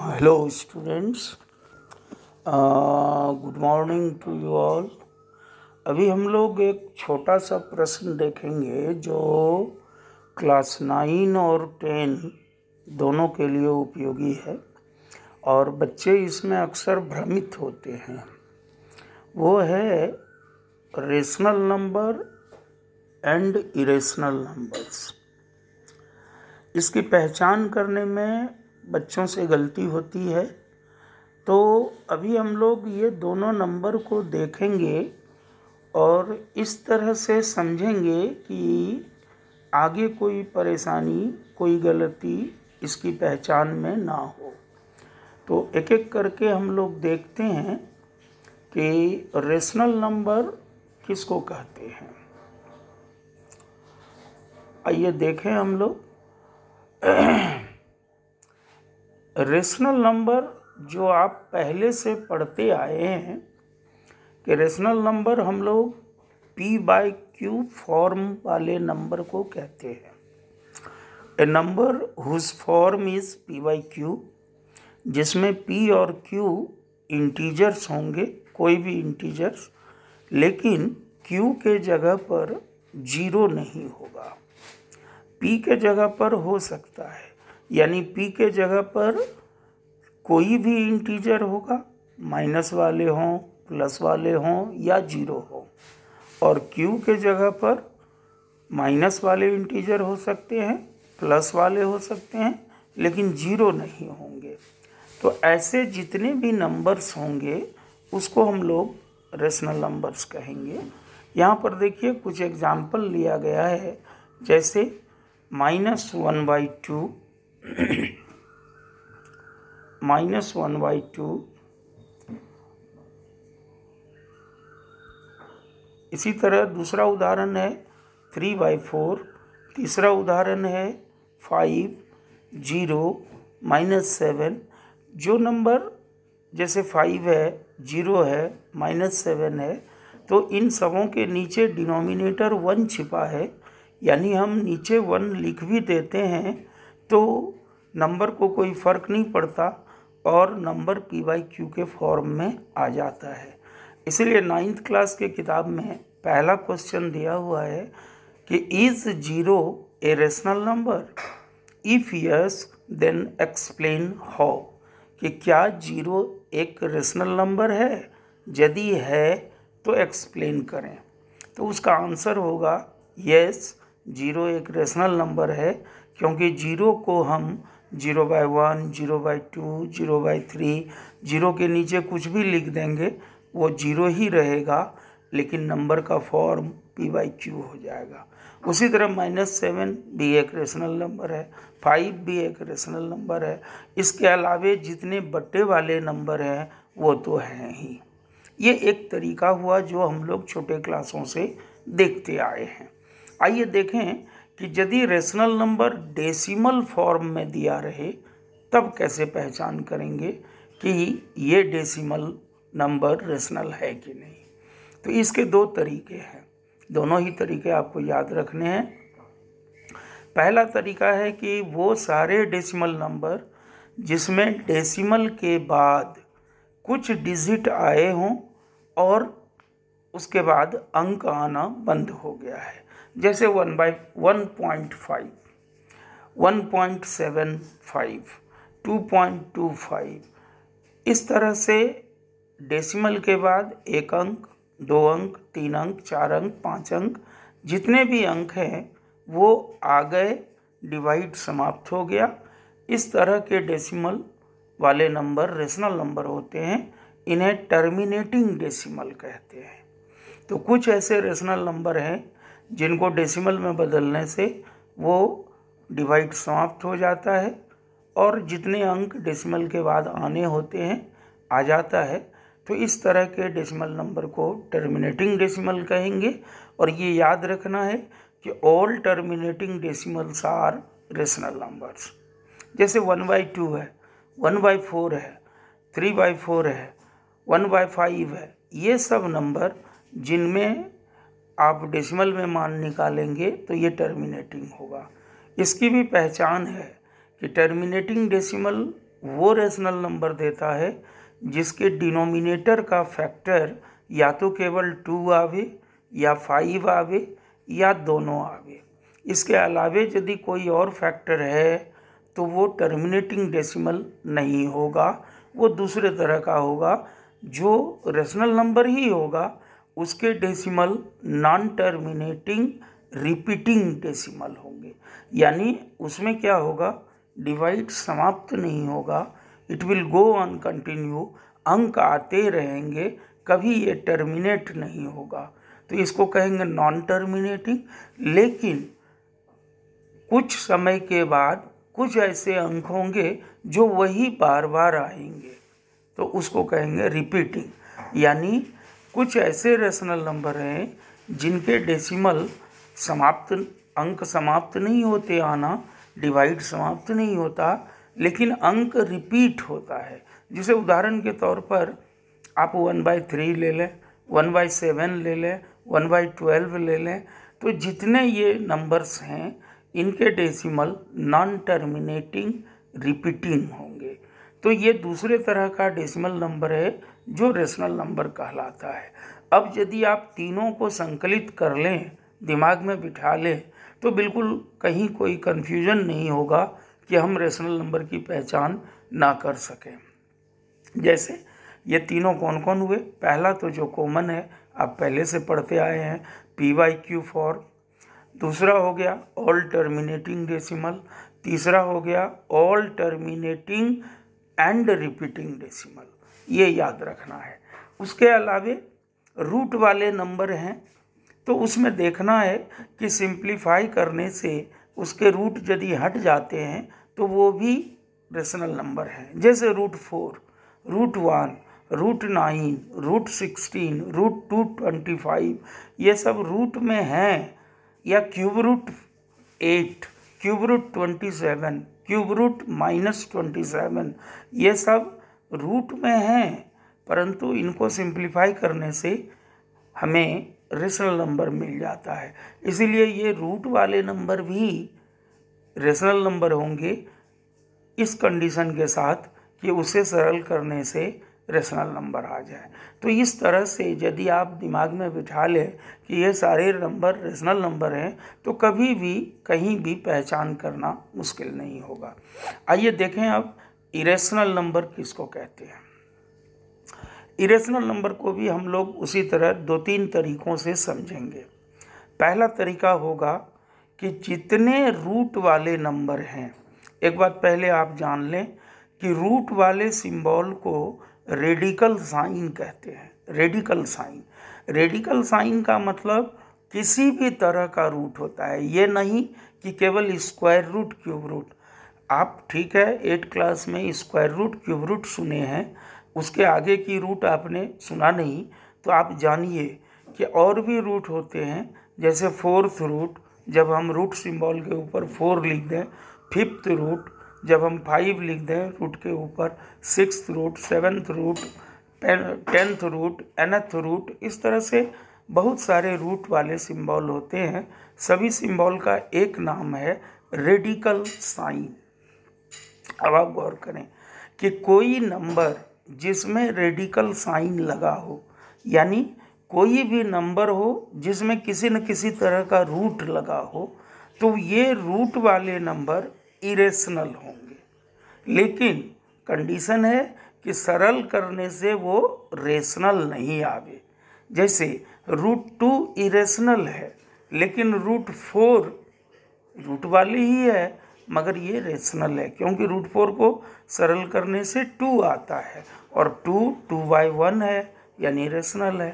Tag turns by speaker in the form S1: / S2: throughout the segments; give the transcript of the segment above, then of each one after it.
S1: hello students good morning to you all अभी हम लोग एक छोटा सा प्रश्न देखेंगे जो क्लास नाइन और टेन दोनों के लिए उपयोगी है और बच्चे इसमें अक्सर भ्रमित होते हैं वो है rational number and irrational numbers इसकी पहचान करने में बच्चों से गलती होती है तो अभी हम लोग ये दोनों नंबर को देखेंगे और इस तरह से समझेंगे कि आगे कोई परेशानी कोई गलती इसकी पहचान में ना हो तो एक एक करके हम लोग देखते हैं कि रेशनल नंबर किसको कहते हैं आइए देखें हम लोग रेशनल नंबर जो आप पहले से पढ़ते आए हैं कि रेशनल नंबर हम लोग पी बाय क्यू फॉर्म वाले नंबर को कहते हैं a number whose form is P by Q जिसमें पी और क्यू इंटीजर्स होंगे कोई भी इंटीजर्स लेकिन क्यू के जगह पर जीरो नहीं होगा पी के जगह पर हो सकता है यानी पी के जगह पर कोई भी इंटीजर होगा माइनस वाले हों प्लस वाले हों या जीरो हो और क्यू के जगह पर माइनस वाले इंटीजर हो सकते हैं प्लस वाले हो सकते हैं लेकिन जीरो नहीं होंगे तो ऐसे जितने भी नंबर्स होंगे उसको हम लोग रेशनल नंबर्स कहेंगे यहाँ पर देखिए कुछ एग्जाम्पल लिया गया है जैसे minus one by two minus one by two इसी तरह दूसरा उदाहरण है थ्री बाई फोर तीसरा उदाहरण है फाइव जीरो माइनस सेवन जो नंबर जैसे फाइव है जीरो है माइनस सेवन है तो इन सबों के नीचे डिनोमिनेटर वन छिपा है यानी हम नीचे वन लिख भी देते हैं तो नंबर को कोई फ़र्क नहीं पड़ता और नंबर पी बाई क्यू के फॉर्म में आ जाता है इसलिए नाइन्थ क्लास के किताब में पहला क्वेश्चन दिया हुआ है कि is zero a rational number if yes then explain how कि क्या जीरो एक रेशनल नंबर है यदि है तो एक्सप्लेन करें तो उसका आंसर होगा यस जीरो एक रेशनल नंबर है क्योंकि जीरो को हम zero by one zero by two zero by three zero के नीचे कुछ भी लिख देंगे वो जीरो ही रहेगा लेकिन नंबर का फॉर्म पी बाई क्यू हो जाएगा उसी तरह माइनस सेवन भी एक रेशनल नंबर है फाइव भी एक रेशनल नंबर है इसके अलावे जितने बट्टे वाले नंबर हैं वो तो हैं ही ये एक तरीका हुआ जो हम लोग छोटे क्लासों से देखते आए हैं आइए देखें कि यदि रेशनल नंबर डेसिमल फॉर्म में दिया रहे तब कैसे पहचान करेंगे कि ये डेसिमल नंबर रेशनल है कि नहीं तो इसके दो तरीके हैं दोनों ही तरीके आपको याद रखने हैं पहला तरीका है कि वो सारे डेसिमल नंबर जिसमें डेसिमल के बाद कुछ डिजिट आए हों और उसके बाद अंक आना बंद हो गया है जैसे one by one point five one point seven five two point two five इस तरह से डेसिमल के बाद एक अंक दो अंक तीन अंक चार अंक पाँच अंक जितने भी अंक हैं वो आ गए डिवाइड समाप्त हो गया इस तरह के डेसिमल वाले नंबर रेशनल नंबर होते हैं इन्हें टर्मिनेटिंग डेसिमल कहते हैं तो कुछ ऐसे रेशनल नंबर हैं जिनको डेसिमल में बदलने से वो डिवाइड समाप्त हो जाता है और जितने अंक डेसिमल के बाद आने होते हैं आ जाता है तो इस तरह के डेसिमल नंबर को टर्मिनेटिंग डेसिमल कहेंगे और ये याद रखना है कि all terminating decimals are rational numbers जैसे वन बाई टू है वन बाई फोर है थ्री बाई फोर है वन बाई फाइव है ये सब नंबर जिनमें आप डेसिमल में मान निकालेंगे तो ये टर्मिनेटिंग होगा इसकी भी पहचान है कि टर्मिनेटिंग डेसिमल वो रेशनल नंबर देता है जिसके डिनोमिनेटर का फैक्टर या तो केवल टू आवे या फाइव आवे या दोनों आवे इसके अलावे यदि कोई और फैक्टर है तो वो टर्मिनेटिंग डेसिमल नहीं होगा वो दूसरे तरह का होगा जो रेशनल नंबर ही होगा उसके decimal non terminating repeating decimal होंगे यानी उसमें क्या होगा डिवाइड समाप्त नहीं होगा it will go on continue अंक आते रहेंगे कभी ये टर्मिनेट नहीं होगा तो इसको कहेंगे नॉन टर्मिनेटिंग लेकिन कुछ समय के बाद कुछ ऐसे अंक होंगे जो वही बार बार आएंगे तो उसको कहेंगे रिपीटिंग यानी कुछ ऐसे रेशनल नंबर हैं जिनके डेसिमल समाप्त अंक समाप्त नहीं होते आना डिवाइड समाप्त नहीं होता लेकिन अंक रिपीट होता है जिसे उदाहरण के तौर पर आप वन बाई थ्री ले लें वन बाई सेवन ले लें वन बाई ट्वेल्व ले लें तो जितने ये नंबर्स हैं इनके डेसिमल नॉन टर्मिनेटिंग रिपीटिंग होंगे तो ये दूसरे तरह का डेसिमल नंबर है जो रेशनल नंबर कहलाता है अब यदि आप तीनों को संकलित कर लें दिमाग में बिठा लें तो बिल्कुल कहीं कोई कन्फ्यूजन नहीं होगा कि हम रेशनल नंबर की पहचान ना कर सकें जैसे ये तीनों कौन कौन हुए पहला तो जो कॉमन है आप पहले से पढ़ते आए हैं पी वाई क्यू फॉर दूसरा हो गया ऑल टर्मिनेटिंग डेसिमल तीसरा हो गया all terminating and repeating decimal ये याद रखना है उसके अलावे रूट वाले नंबर हैं तो उसमें देखना है कि सिंप्लीफाई करने से उसके रूट यदि हट जाते हैं तो वो भी रेशनल नंबर है जैसे root four root one root nine root sixteen root two twenty five ये सब रूट में हैं या cube root eight cube root twenty seven cube root minus twenty seven ये सब रूट में हैं परंतु इनको सिंप्लीफाई करने से हमें रेशनल नंबर मिल जाता है इसीलिए ये रूट वाले नंबर भी रेशनल नंबर होंगे इस कंडीशन के साथ कि उसे सरल करने से रेशनल नंबर आ जाए तो इस तरह से यदि आप दिमाग में बिठा लें कि ये सारे नंबर रेशनल नंबर हैं तो कभी भी कहीं भी पहचान करना मुश्किल नहीं होगा आइए देखें अब इरेशनल नंबर किसको कहते हैं इरेशनल नंबर को भी हम लोग उसी तरह दो तीन तरीक़ों से समझेंगे पहला तरीका होगा कि जितने रूट वाले नंबर हैं एक बात पहले आप जान लें कि रूट वाले सिंबल को रेडिकल साइन कहते हैं रेडिकल साइन रेडिकल साइन का मतलब किसी भी तरह का रूट होता है ये नहीं कि केवल स्क्वायर रूट क्यूब रूट आप ठीक है एट क्लास में स्क्वायर रूट क्यूब रूट सुने हैं उसके आगे की रूट आपने सुना नहीं तो आप जानिए कि और भी रूट होते हैं जैसे फोर्थ रूट जब हम रूट सिंबल के ऊपर फोर लिख दें फिफ्थ रूट जब हम फाइव लिख दें रूट के ऊपर six root seventh root tenth root nth root इस तरह से बहुत सारे रूट वाले सिंबल होते हैं सभी सिंबल का एक नाम है रेडिकल साइन अब आप गौर करें कि कोई नंबर जिसमें रेडिकल साइन लगा हो यानी कोई भी नंबर हो जिसमें किसी न किसी तरह का रूट लगा हो तो ये रूट वाले नंबर इरेशनल होंगे लेकिन कंडीशन है कि सरल करने से वो रेशनल नहीं आवे जैसे रूट टू इरेशनल है लेकिन रूट फोर रूट वाली ही है मगर ये रेशनल है क्योंकि रूट फोर को सरल करने से टू आता है और टू टू बाई वन है यानी रेशनल है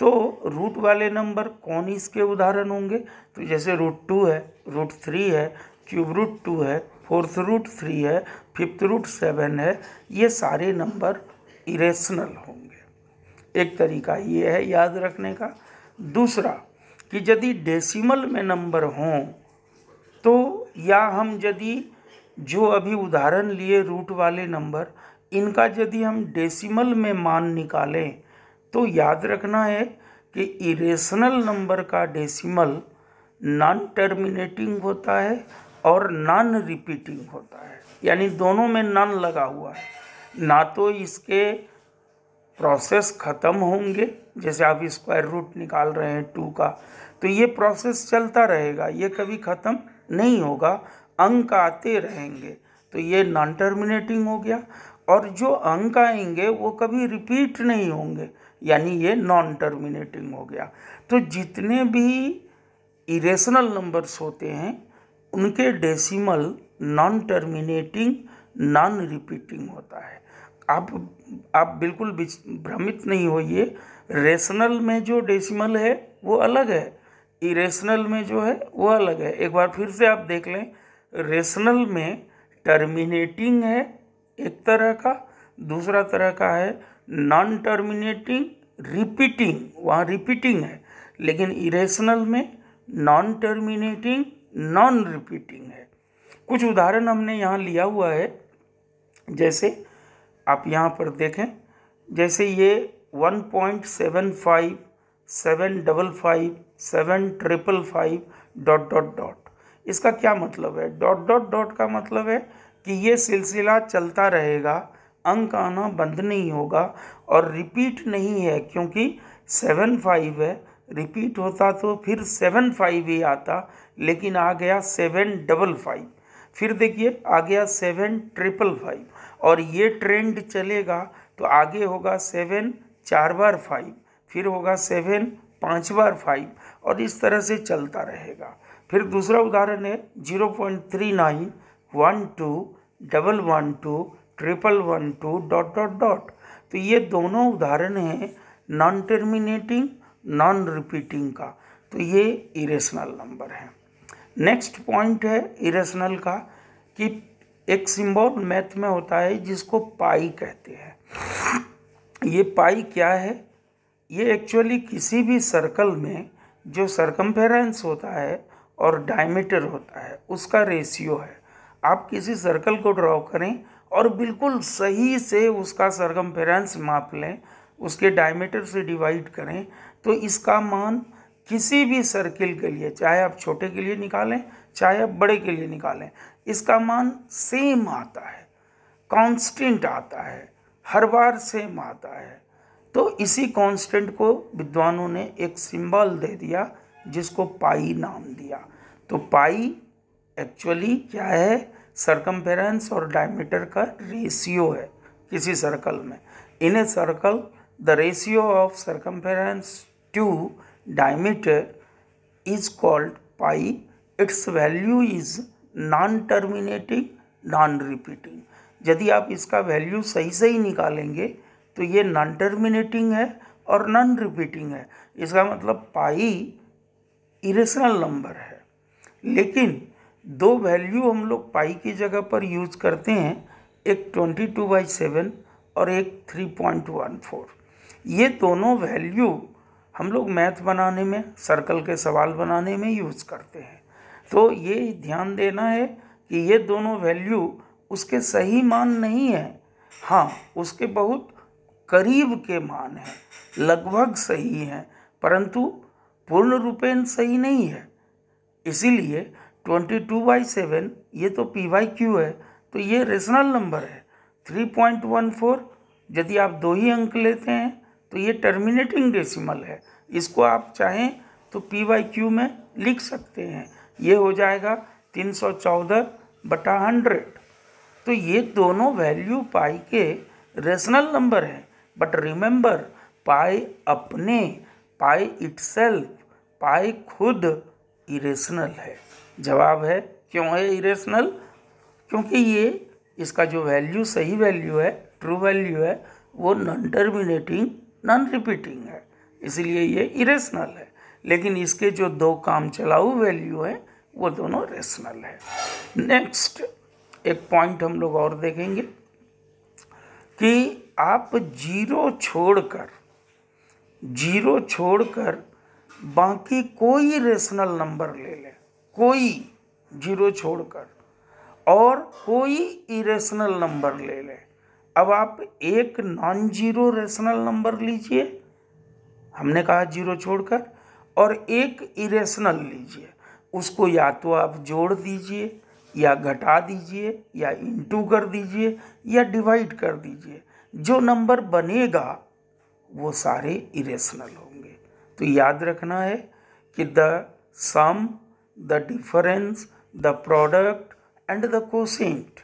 S1: तो रूट वाले नंबर कौन इसके उदाहरण होंगे तो जैसे रूट टू है रूट थ्री है क्यूब रूट टू है फोर्थ रूट थ्री है फिफ्थ रूट सेवन है ये सारे नंबर इरेशनल होंगे एक तरीका ये है याद रखने का दूसरा कि यदि डेसिमल में नंबर हों या हम यदि जो अभी उदाहरण लिए रूट वाले नंबर इनका यदि हम डेसिमल में मान निकालें तो याद रखना है कि इरेशनल नंबर का डेसिमल नॉन टर्मिनेटिंग होता है और नॉन रिपीटिंग होता है यानी दोनों में नॉन लगा हुआ है ना तो इसके प्रोसेस ख़त्म होंगे जैसे आप स्क्वायर रूट निकाल रहे हैं टू का तो ये प्रोसेस चलता रहेगा ये कभी ख़त्म नहीं होगा अंक आते रहेंगे तो ये नॉन टर्मिनेटिंग हो गया और जो अंक आएंगे वो कभी रिपीट नहीं होंगे यानी ये नॉन टर्मिनेटिंग हो गया तो जितने भी इरेशनल नंबर्स होते हैं उनके decimal non terminating non repeating होता है आप आप बिल्कुल भ्रमित नहीं होइए रेशनल में जो डेसिमल है वो अलग है इरेशनल में जो है वो अलग है एक बार फिर से आप देख लें रेशनल में टर्मिनेटिंग है एक तरह का दूसरा तरह का है नॉन टर्मिनेटिंग रिपीटिंग वहाँ रिपीटिंग है लेकिन इरेशनल में नॉन टर्मिनेटिंग नॉन रिपीटिंग है कुछ उदाहरण हमने यहाँ लिया हुआ है जैसे आप यहाँ पर देखें जैसे ये 1.75 seven double five seven triple five dot dot dot इसका क्या मतलब है डॉट डॉट डॉट का मतलब है कि ये सिलसिला चलता रहेगा अंक आना बंद नहीं होगा और रिपीट नहीं है क्योंकि सेवन फाइव है रिपीट होता तो फिर सेवन फाइव ही आता लेकिन आ गया सेवन डबल फाइव फिर देखिए आ गया सेवन ट्रिपल फाइव और ये ट्रेंड चलेगा तो आगे होगा सेवन चार बार फाइव फिर होगा सेवन पाँच बार फाइव और इस तरह से चलता रहेगा फिर दूसरा उदाहरण है zero point three nine one two double one two triple one two dot dot dot तो ये दोनों उदाहरण हैं नॉन टर्मिनेटिंग नॉन रिपीटिंग का तो ये इरेशनल नंबर है नेक्स्ट पॉइंट है इरेशनल का कि एक सिंबल मैथ में होता है जिसको पाई कहते हैं ये पाई क्या है ये एक्चुअली किसी भी सर्कल में जो सरकमफेरेंस होता है और डायमीटर होता है उसका रेशियो है आप किसी सर्कल को ड्रॉ करें और बिल्कुल सही से उसका सरकमफेरेंस माप लें उसके डायमीटर से डिवाइड करें तो इसका मान किसी भी सर्किल के लिए चाहे आप छोटे के लिए निकालें चाहे आप बड़े के लिए निकालें इसका मान सेम आता है कांस्टेंट आता है हर बार सेम आता है तो इसी कांस्टेंट को विद्वानों ने एक सिंबल दे दिया जिसको पाई नाम दिया तो पाई एक्चुअली क्या है सरकमफेरेंस और डायमीटर का रेशियो है किसी सर्कल में in a circle the ratio of circumference to diameter is called pi its value is non terminating non repeating यदि आप इसका वैल्यू सही से ही निकालेंगे तो ये नॉन टर्मिनेटिंग है और नॉन रिपीटिंग है इसका मतलब पाई इरेशनल नंबर है लेकिन दो वैल्यू हम लोग पाई की जगह पर यूज करते हैं एक ट्वेंटी टू बाई सेवन और एक थ्री पॉइंट वन फोर ये दोनों वैल्यू हम लोग मैथ बनाने में सर्कल के सवाल बनाने में यूज़ करते हैं तो ये ध्यान देना है कि ये दोनों वैल्यू उसके सही मान नहीं है हाँ उसके बहुत करीब के मान हैं लगभग सही हैं परंतु पूर्ण रूपेण सही नहीं है इसीलिए ट्वेंटी टू बाई सेवन ये तो पी वाई क्यू है तो ये रेशनल नंबर है थ्री पॉइंट वन फोर यदि आप दो ही अंक लेते हैं तो ये टर्मिनेटिंग डेसिमल है इसको आप चाहें तो पी वाई क्यू में लिख सकते हैं ये हो जाएगा तीन सौ चौदह बटा हंड्रेड तो ये दोनों वैल्यू पाई के रेशनल नंबर हैं बट रिमेंबर पाई अपने पाई इट पाई खुद इरेशनल है जवाब है क्यों है इरेशनल क्योंकि ये इसका जो वैल्यू सही वैल्यू है ट्रू वैल्यू है वो नॉन टर्मिनेटिंग नॉन रिपीटिंग है इसलिए ये इरेशनल है लेकिन इसके जो दो काम चलाऊ वैल्यू हैं वो दोनों रेशनल है नेक्स्ट एक पॉइंट हम लोग और देखेंगे कि आप जीरो छोड़कर जीरो छोड़कर बाकी कोई रेशनल नंबर ले लें कोई जीरो छोड़कर और कोई इरेशनल नंबर ले लें अब आप एक नॉन जीरो रेशनल नंबर लीजिए हमने कहा जीरो छोड़कर और एक इरेशनल लीजिए उसको या तो आप जोड़ दीजिए या घटा दीजिए या इंटू कर दीजिए या डिवाइड कर दीजिए जो नंबर बनेगा वो सारे इरेशनल होंगे तो याद रखना है कि the sum the difference the product and the quotient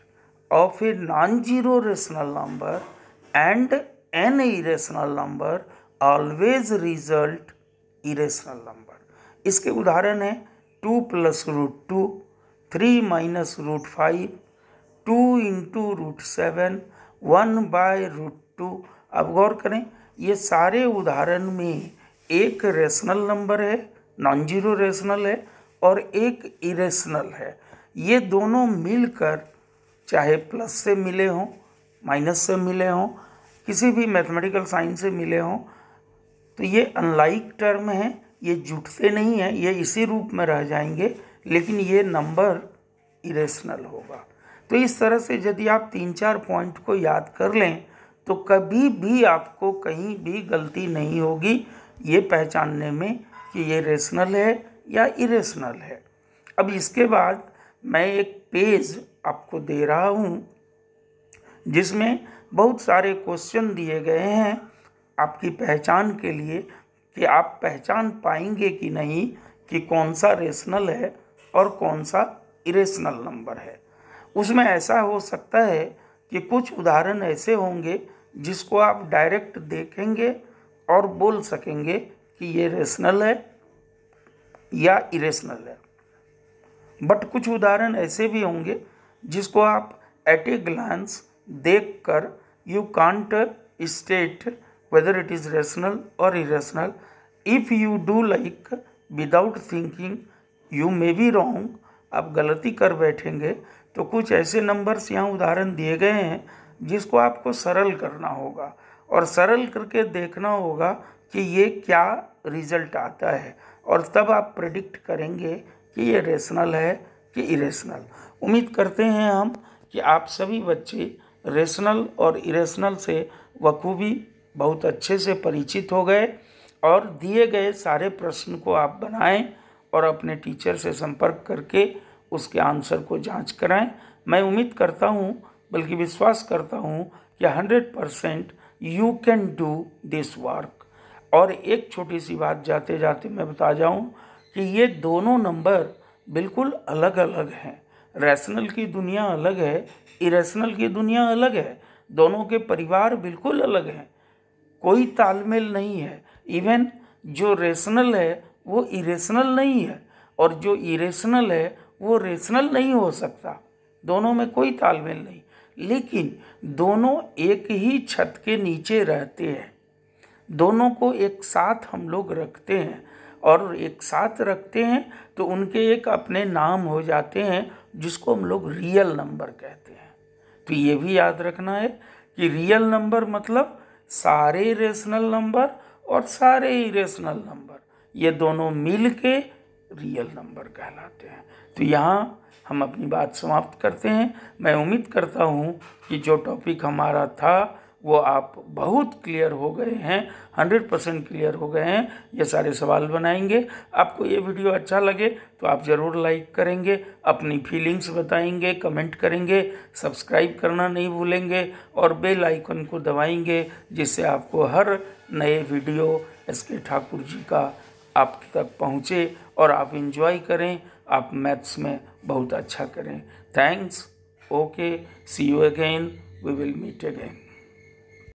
S1: of a non zero rational number and an irrational number always result irrational number इसके उदाहरण हैं two plus root two three minus root five two into root seven one by root two अब गौर करें ये सारे उदाहरण में एक रेशनल नंबर है नॉन जीरो रेशनल है और एक इरेशनल है ये दोनों मिलकर चाहे प्लस से मिले हों माइनस से मिले हों किसी भी मैथमेटिकल साइंस से मिले हों तो ये अनलाइक टर्म है ये जुटते नहीं हैं ये इसी रूप में रह जाएंगे लेकिन ये नंबर इरेशनल होगा तो इस तरह से यदि आप तीन चार पॉइंट को याद कर लें तो कभी भी आपको कहीं भी गलती नहीं होगी ये पहचानने में कि ये रेशनल है या इरेशनल है अब इसके बाद मैं एक पेज आपको दे रहा हूँ जिसमें बहुत सारे क्वेश्चन दिए गए हैं आपकी पहचान के लिए कि आप पहचान पाएंगे कि नहीं कि कौन सा रेशनल है और कौन सा इरेशनल नंबर है उसमें ऐसा हो सकता है कि कुछ उदाहरण ऐसे होंगे जिसको आप डायरेक्ट देखेंगे और बोल सकेंगे कि ये रेशनल है या इरेशनल है बट कुछ उदाहरण ऐसे भी होंगे जिसको आप एट ए ग्लांस देख कर you can't state whether it is rational और irrational if you do like without thinking you may be wrong आप गलती कर बैठेंगे तो कुछ ऐसे नंबर्स यहाँ उदाहरण दिए गए हैं जिसको आपको सरल करना होगा और सरल करके देखना होगा कि ये क्या रिजल्ट आता है और तब आप प्रिडिक्ट करेंगे कि ये रेशनल है कि इरेशनल उम्मीद करते हैं हम कि आप सभी बच्चे रेशनल और इरेशनल से बखूबी बहुत अच्छे से परिचित हो गए और दिए गए सारे प्रश्न को आप बनाएं और अपने टीचर से संपर्क करके उसके आंसर को जांच कराएं मैं उम्मीद करता हूँ बल्कि विश्वास करता हूँ कि hundred percent you can do this work और एक छोटी सी बात जाते जाते मैं बता जाऊँ कि ये दोनों नंबर बिल्कुल अलग अलग हैं रैशनल की दुनिया अलग है इरेशनल की दुनिया अलग है दोनों के परिवार बिल्कुल अलग हैं कोई तालमेल नहीं है इवन जो रेशनल है वो इरेशनल नहीं है और जो इरेशनल है वो रेशनल नहीं हो सकता दोनों में कोई तालमेल नहीं लेकिन दोनों एक ही छत के नीचे रहते हैं दोनों को एक साथ हम लोग रखते हैं और एक साथ रखते हैं तो उनके एक अपने नाम हो जाते हैं जिसको हम लोग रियल नंबर कहते हैं तो ये भी याद रखना है कि रियल नंबर मतलब सारे रेशनल नंबर और सारे इरेशनल नंबर ये दोनों मिल के रियल नंबर कहलाते हैं तो यहाँ हम अपनी बात समाप्त करते हैं मैं उम्मीद करता हूँ कि जो टॉपिक हमारा था वो आप बहुत क्लियर हो गए हैं हंड्रेड परसेंट क्लियर हो गए हैं ये सारे सवाल बनाएंगे आपको ये वीडियो अच्छा लगे तो आप ज़रूर लाइक करेंगे अपनी फीलिंग्स बताएंगे कमेंट करेंगे सब्सक्राइब करना नहीं भूलेंगे और बेल आइकन को दबाएंगे जिससे आपको हर नए वीडियो एस के ठाकुर जी का आप तक पहुँचे और आप इन्जॉय करें आप मैथ्स में बहुत अच्छा करें thanks okay see you again we will meet again